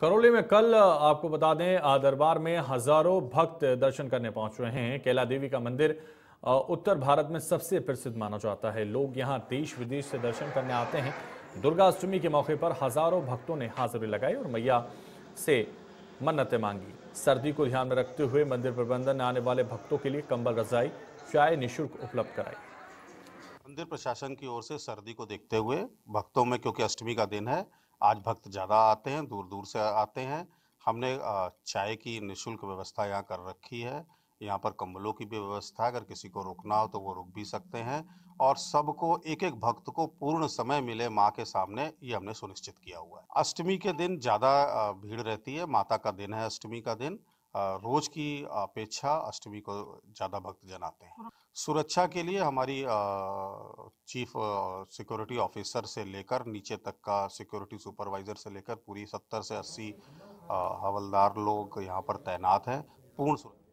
करौली में कल आपको बता दें दरबार में हजारों भक्त दर्शन करने पहुंच रहे हैं कैला देवी का मंदिर उत्तर भारत में सबसे प्रसिद्ध माना जाता है लोग यहां देश विदेश से दर्शन करने आते हैं दुर्गा अष्टमी के मौके पर हजारों भक्तों ने हाजिरी लगाई और मैया से मन्नतें मांगी सर्दी को ध्यान में रखते हुए मंदिर प्रबंधन ने आने वाले भक्तों के लिए कंबल रजाई चाय निःशुल्क उपलब्ध कराई मंदिर प्रशासन की ओर से सर्दी को देखते हुए भक्तों में क्योंकि अष्टमी का दिन है आज भक्त ज़्यादा आते हैं दूर दूर से आते हैं हमने चाय की निशुल्क व्यवस्था यहाँ कर रखी है यहाँ पर कंबलों की भी व्यवस्था अगर किसी को रुकना हो तो वो रुक भी सकते हैं और सबको एक एक भक्त को पूर्ण समय मिले माँ के सामने ये हमने सुनिश्चित किया हुआ है अष्टमी के दिन ज़्यादा भीड़ रहती है माता का दिन है अष्टमी का दिन रोज की अपेक्षा अष्टमी को ज़्यादा भक्त जन आते हैं सुरक्षा के लिए हमारी चीफ सिक्योरिटी ऑफिसर से लेकर नीचे तक का सिक्योरिटी सुपरवाइज़र से लेकर पूरी सत्तर से अस्सी हवलदार लोग यहाँ पर तैनात हैं पूर्ण